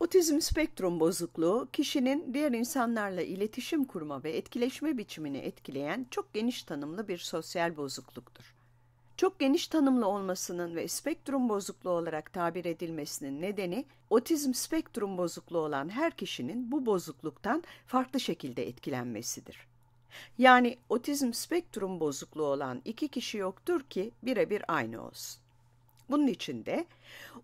Otizm spektrum bozukluğu, kişinin diğer insanlarla iletişim kurma ve etkileşme biçimini etkileyen çok geniş tanımlı bir sosyal bozukluktur. Çok geniş tanımlı olmasının ve spektrum bozukluğu olarak tabir edilmesinin nedeni, otizm spektrum bozukluğu olan her kişinin bu bozukluktan farklı şekilde etkilenmesidir. Yani otizm spektrum bozukluğu olan iki kişi yoktur ki birebir aynı olsun. Bunun için de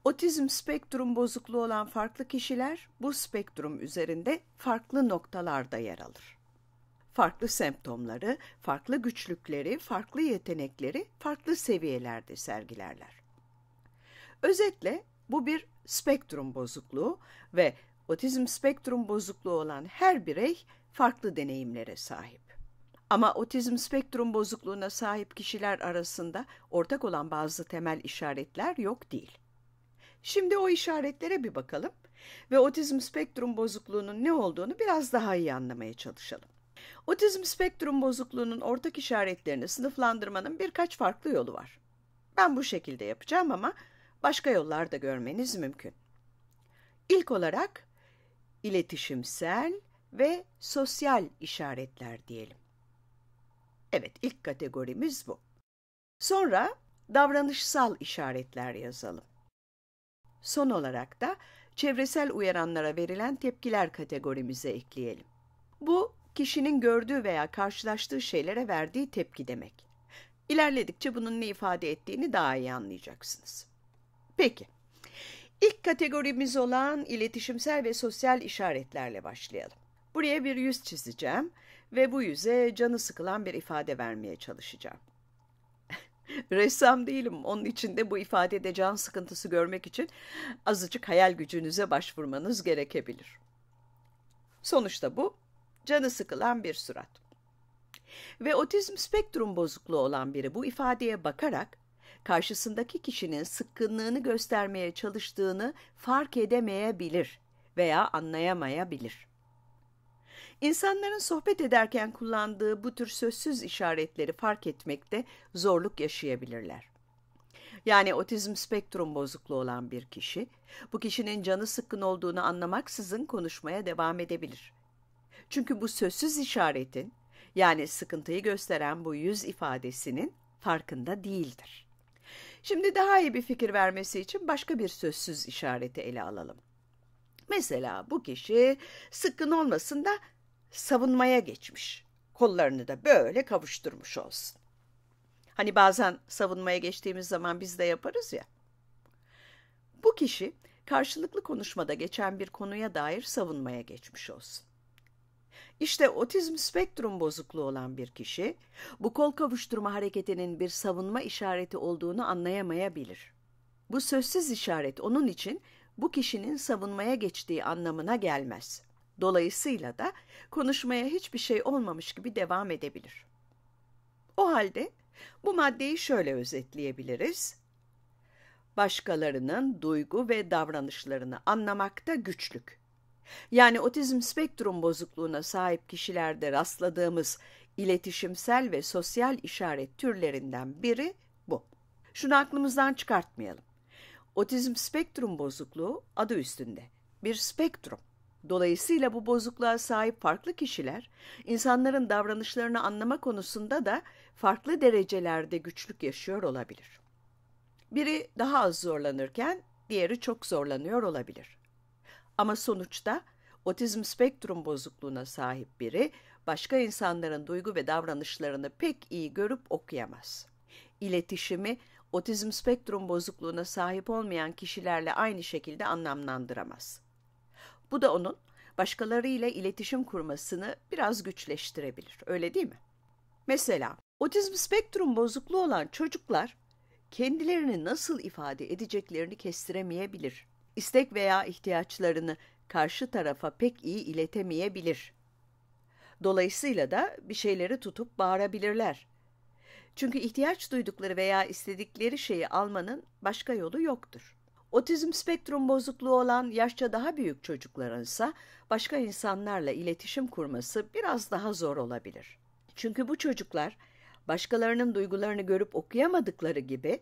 otizm spektrum bozukluğu olan farklı kişiler bu spektrum üzerinde farklı noktalarda yer alır. Farklı semptomları, farklı güçlükleri, farklı yetenekleri farklı seviyelerde sergilerler. Özetle bu bir spektrum bozukluğu ve otizm spektrum bozukluğu olan her birey farklı deneyimlere sahip. Ama otizm spektrum bozukluğuna sahip kişiler arasında ortak olan bazı temel işaretler yok değil. Şimdi o işaretlere bir bakalım ve otizm spektrum bozukluğunun ne olduğunu biraz daha iyi anlamaya çalışalım. Otizm spektrum bozukluğunun ortak işaretlerini sınıflandırmanın birkaç farklı yolu var. Ben bu şekilde yapacağım ama başka yollar da görmeniz mümkün. İlk olarak iletişimsel ve sosyal işaretler diyelim. Evet, ilk kategorimiz bu. Sonra davranışsal işaretler yazalım. Son olarak da çevresel uyaranlara verilen tepkiler kategorimize ekleyelim. Bu, kişinin gördüğü veya karşılaştığı şeylere verdiği tepki demek. İlerledikçe bunun ne ifade ettiğini daha iyi anlayacaksınız. Peki, ilk kategorimiz olan iletişimsel ve sosyal işaretlerle başlayalım. Buraya bir yüz çizeceğim ve bu yüze canı sıkılan bir ifade vermeye çalışacağım. Ressam değilim. Onun için de bu ifadede can sıkıntısı görmek için azıcık hayal gücünüze başvurmanız gerekebilir. Sonuçta bu canı sıkılan bir surat. Ve otizm spektrum bozukluğu olan biri bu ifadeye bakarak karşısındaki kişinin sıkkınlığını göstermeye çalıştığını fark edemeyebilir veya anlayamayabilir. İnsanların sohbet ederken kullandığı bu tür sözsüz işaretleri fark etmekte zorluk yaşayabilirler. Yani otizm spektrum bozukluğu olan bir kişi, bu kişinin canı sıkkın olduğunu anlamaksızın konuşmaya devam edebilir. Çünkü bu sözsüz işaretin, yani sıkıntıyı gösteren bu yüz ifadesinin farkında değildir. Şimdi daha iyi bir fikir vermesi için başka bir sözsüz işareti ele alalım. Mesela bu kişi sıkkın olmasın da savunmaya geçmiş. Kollarını da böyle kavuşturmuş olsun. Hani bazen savunmaya geçtiğimiz zaman biz de yaparız ya. Bu kişi karşılıklı konuşmada geçen bir konuya dair savunmaya geçmiş olsun. İşte otizm spektrum bozukluğu olan bir kişi bu kol kavuşturma hareketinin bir savunma işareti olduğunu anlayamayabilir. Bu sözsüz işaret onun için bu kişinin savunmaya geçtiği anlamına gelmez. Dolayısıyla da konuşmaya hiçbir şey olmamış gibi devam edebilir. O halde bu maddeyi şöyle özetleyebiliriz. Başkalarının duygu ve davranışlarını anlamakta güçlük. Yani otizm spektrum bozukluğuna sahip kişilerde rastladığımız iletişimsel ve sosyal işaret türlerinden biri bu. Şunu aklımızdan çıkartmayalım. Otizm spektrum bozukluğu adı üstünde. Bir spektrum. Dolayısıyla bu bozukluğa sahip farklı kişiler insanların davranışlarını anlama konusunda da farklı derecelerde güçlük yaşıyor olabilir. Biri daha az zorlanırken diğeri çok zorlanıyor olabilir. Ama sonuçta otizm spektrum bozukluğuna sahip biri başka insanların duygu ve davranışlarını pek iyi görüp okuyamaz. İletişimi otizm spektrum bozukluğuna sahip olmayan kişilerle aynı şekilde anlamlandıramaz. Bu da onun başkalarıyla iletişim kurmasını biraz güçleştirebilir. Öyle değil mi? Mesela otizm spektrum bozukluğu olan çocuklar kendilerini nasıl ifade edeceklerini kestiremeyebilir. İstek veya ihtiyaçlarını karşı tarafa pek iyi iletemeyebilir. Dolayısıyla da bir şeyleri tutup bağırabilirler. Çünkü ihtiyaç duydukları veya istedikleri şeyi almanın başka yolu yoktur. Otizm spektrum bozukluğu olan yaşça daha büyük çocukların ise başka insanlarla iletişim kurması biraz daha zor olabilir. Çünkü bu çocuklar başkalarının duygularını görüp okuyamadıkları gibi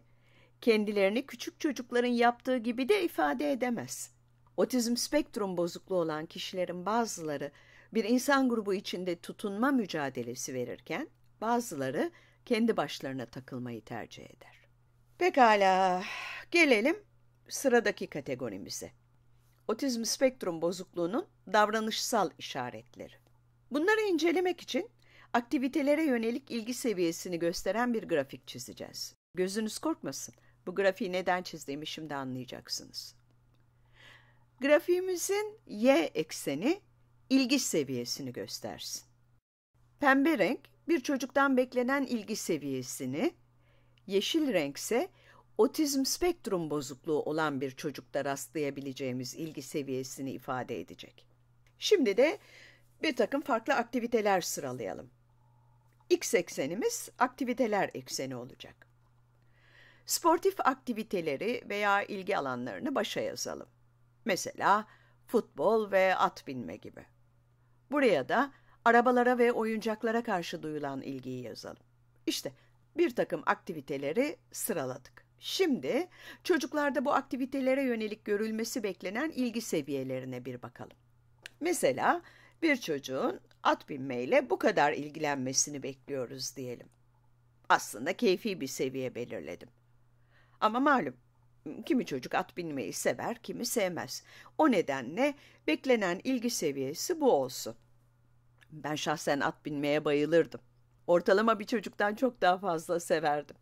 kendilerini küçük çocukların yaptığı gibi de ifade edemez. Otizm spektrum bozukluğu olan kişilerin bazıları bir insan grubu içinde tutunma mücadelesi verirken bazıları kendi başlarına takılmayı tercih eder. Pekala, gelelim sıradaki kategorimize. Otizm spektrum bozukluğunun davranışsal işaretleri. Bunları incelemek için aktivitelere yönelik ilgi seviyesini gösteren bir grafik çizeceğiz. Gözünüz korkmasın. Bu grafiği neden çizdiğimi şimdi anlayacaksınız. Grafiğimizin y ekseni ilgi seviyesini göstersin. Pembe renk bir çocuktan beklenen ilgi seviyesini, yeşil renkse ise otizm spektrum bozukluğu olan bir çocukta rastlayabileceğimiz ilgi seviyesini ifade edecek. Şimdi de bir takım farklı aktiviteler sıralayalım. X eksenimiz aktiviteler ekseni olacak. Sportif aktiviteleri veya ilgi alanlarını başa yazalım. Mesela futbol ve at binme gibi. Buraya da arabalara ve oyuncaklara karşı duyulan ilgiyi yazalım. İşte bir takım aktiviteleri sıraladık. Şimdi çocuklarda bu aktivitelere yönelik görülmesi beklenen ilgi seviyelerine bir bakalım. Mesela bir çocuğun at binmeyle bu kadar ilgilenmesini bekliyoruz diyelim. Aslında keyfi bir seviye belirledim. Ama malum kimi çocuk at binmeyi sever, kimi sevmez. O nedenle beklenen ilgi seviyesi bu olsun. Ben şahsen at binmeye bayılırdım. Ortalama bir çocuktan çok daha fazla severdim.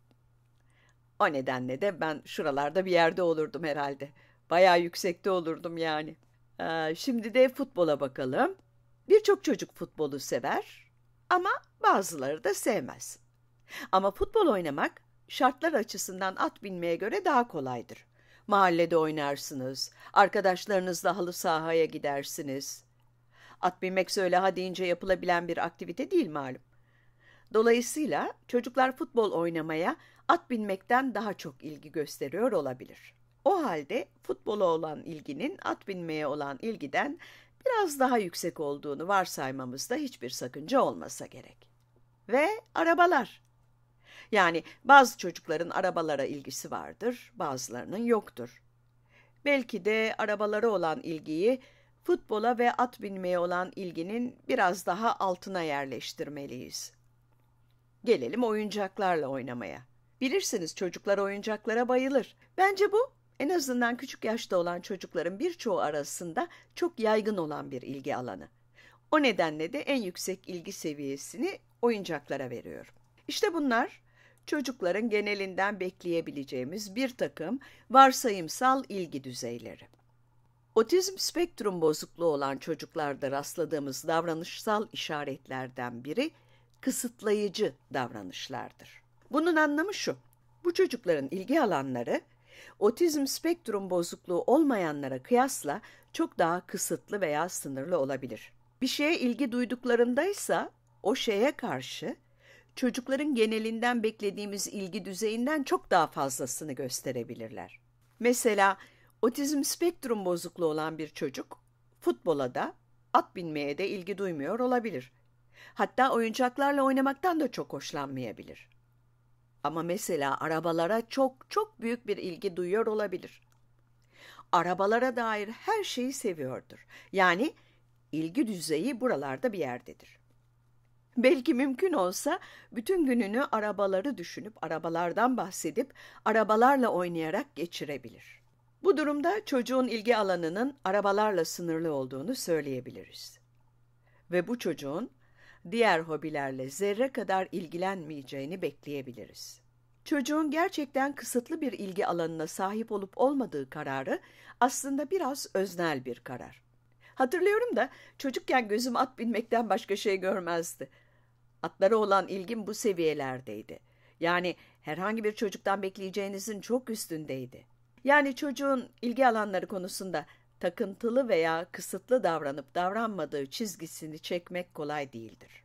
O nedenle de ben şuralarda bir yerde olurdum herhalde. Bayağı yüksekte olurdum yani. Ee, şimdi de futbola bakalım. Birçok çocuk futbolu sever ama bazıları da sevmez. Ama futbol oynamak şartlar açısından at binmeye göre daha kolaydır. Mahallede oynarsınız, arkadaşlarınızla halı sahaya gidersiniz. At binmek öyle ha deyince yapılabilen bir aktivite değil malum. Dolayısıyla çocuklar futbol oynamaya at binmekten daha çok ilgi gösteriyor olabilir. O halde futbola olan ilginin at binmeye olan ilgiden biraz daha yüksek olduğunu varsaymamızda hiçbir sakınca olmasa gerek. Ve arabalar. Yani bazı çocukların arabalara ilgisi vardır, bazılarının yoktur. Belki de arabalara olan ilgiyi futbola ve at binmeye olan ilginin biraz daha altına yerleştirmeliyiz. Gelelim oyuncaklarla oynamaya. Bilirsiniz çocuklar oyuncaklara bayılır. Bence bu en azından küçük yaşta olan çocukların birçoğu arasında çok yaygın olan bir ilgi alanı. O nedenle de en yüksek ilgi seviyesini oyuncaklara veriyorum. İşte bunlar çocukların genelinden bekleyebileceğimiz bir takım varsayımsal ilgi düzeyleri. Otizm spektrum bozukluğu olan çocuklarda rastladığımız davranışsal işaretlerden biri kısıtlayıcı davranışlardır. Bunun anlamı şu. Bu çocukların ilgi alanları otizm spektrum bozukluğu olmayanlara kıyasla çok daha kısıtlı veya sınırlı olabilir. Bir şeye ilgi duyduklarındaysa o şeye karşı çocukların genelinden beklediğimiz ilgi düzeyinden çok daha fazlasını gösterebilirler. Mesela otizm spektrum bozukluğu olan bir çocuk futbola da at binmeye de ilgi duymuyor olabilir. Hatta oyuncaklarla oynamaktan da çok hoşlanmayabilir. Ama mesela arabalara çok çok büyük bir ilgi duyuyor olabilir. Arabalara dair her şeyi seviyordur. Yani ilgi düzeyi buralarda bir yerdedir. Belki mümkün olsa bütün gününü arabaları düşünüp, arabalardan bahsedip, arabalarla oynayarak geçirebilir. Bu durumda çocuğun ilgi alanının arabalarla sınırlı olduğunu söyleyebiliriz. Ve bu çocuğun diğer hobilerle zerre kadar ilgilenmeyeceğini bekleyebiliriz. Çocuğun gerçekten kısıtlı bir ilgi alanına sahip olup olmadığı kararı aslında biraz öznel bir karar. Hatırlıyorum da çocukken gözüm at binmekten başka şey görmezdi. Atlara olan ilgim bu seviyelerdeydi. Yani herhangi bir çocuktan bekleyeceğinizin çok üstündeydi. Yani çocuğun ilgi alanları konusunda takıntılı veya kısıtlı davranıp davranmadığı çizgisini çekmek kolay değildir.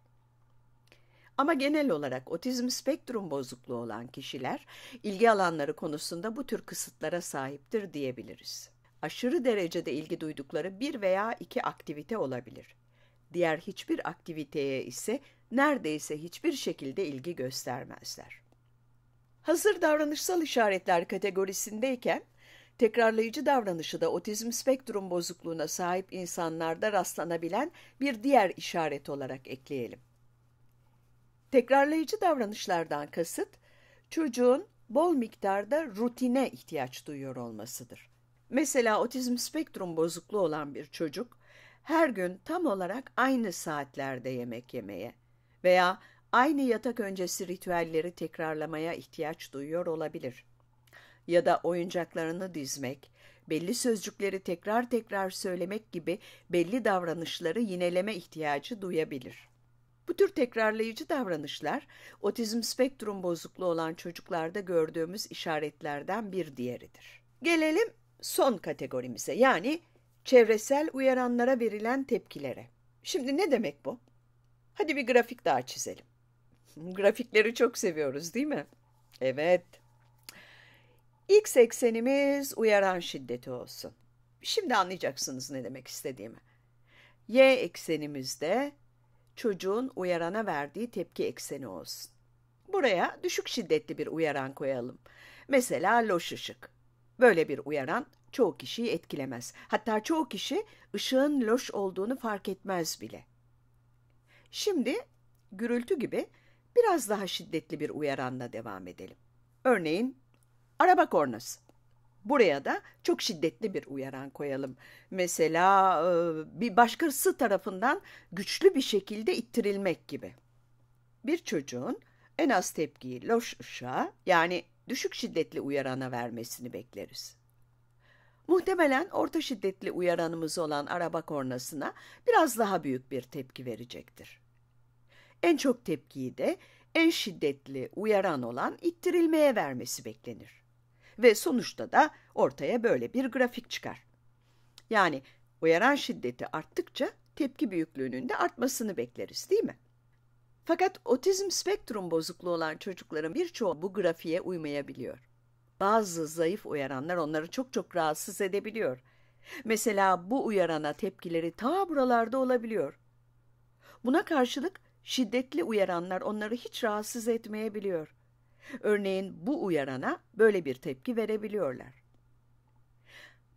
Ama genel olarak otizm spektrum bozukluğu olan kişiler ilgi alanları konusunda bu tür kısıtlara sahiptir diyebiliriz. Aşırı derecede ilgi duydukları bir veya iki aktivite olabilir. Diğer hiçbir aktiviteye ise neredeyse hiçbir şekilde ilgi göstermezler. Hazır davranışsal işaretler kategorisindeyken Tekrarlayıcı davranışı da otizm spektrum bozukluğuna sahip insanlarda rastlanabilen bir diğer işaret olarak ekleyelim. Tekrarlayıcı davranışlardan kasıt, çocuğun bol miktarda rutine ihtiyaç duyuyor olmasıdır. Mesela otizm spektrum bozukluğu olan bir çocuk, her gün tam olarak aynı saatlerde yemek yemeye veya aynı yatak öncesi ritüelleri tekrarlamaya ihtiyaç duyuyor olabilir ya da oyuncaklarını dizmek, belli sözcükleri tekrar tekrar söylemek gibi belli davranışları yineleme ihtiyacı duyabilir. Bu tür tekrarlayıcı davranışlar otizm spektrum bozukluğu olan çocuklarda gördüğümüz işaretlerden bir diğeridir. Gelelim son kategorimize yani çevresel uyaranlara verilen tepkilere. Şimdi ne demek bu? Hadi bir grafik daha çizelim. Grafikleri çok seviyoruz değil mi? Evet. İlk seksenimiz uyaran şiddeti olsun. Şimdi anlayacaksınız ne demek istediğimi. Y eksenimizde çocuğun uyarana verdiği tepki ekseni olsun. Buraya düşük şiddetli bir uyaran koyalım. Mesela loş ışık. Böyle bir uyaran çoğu kişiyi etkilemez. Hatta çoğu kişi ışığın loş olduğunu fark etmez bile. Şimdi gürültü gibi biraz daha şiddetli bir uyaranla devam edelim. Örneğin Araba kornası. Buraya da çok şiddetli bir uyaran koyalım. Mesela e, bir başkası tarafından güçlü bir şekilde ittirilmek gibi. Bir çocuğun en az tepkiyi loş ışığa yani düşük şiddetli uyarana vermesini bekleriz. Muhtemelen orta şiddetli uyaranımız olan araba kornasına biraz daha büyük bir tepki verecektir. En çok tepkiyi de en şiddetli uyaran olan ittirilmeye vermesi beklenir ve sonuçta da ortaya böyle bir grafik çıkar. Yani uyaran şiddeti arttıkça tepki büyüklüğünün de artmasını bekleriz değil mi? Fakat otizm spektrum bozukluğu olan çocukların birçoğu bu grafiğe uymayabiliyor. Bazı zayıf uyaranlar onları çok çok rahatsız edebiliyor. Mesela bu uyarana tepkileri ta buralarda olabiliyor. Buna karşılık şiddetli uyaranlar onları hiç rahatsız etmeyebiliyor. Örneğin bu uyarana böyle bir tepki verebiliyorlar.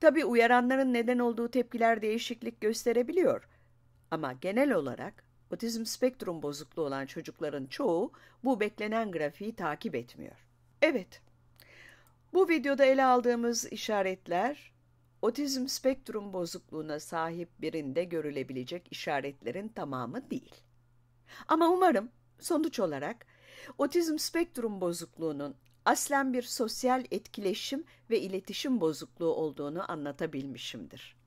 Tabi uyaranların neden olduğu tepkiler değişiklik gösterebiliyor. Ama genel olarak otizm spektrum bozukluğu olan çocukların çoğu bu beklenen grafiği takip etmiyor. Evet, bu videoda ele aldığımız işaretler otizm spektrum bozukluğuna sahip birinde görülebilecek işaretlerin tamamı değil. Ama umarım sonuç olarak otizm spektrum bozukluğunun aslen bir sosyal etkileşim ve iletişim bozukluğu olduğunu anlatabilmişimdir.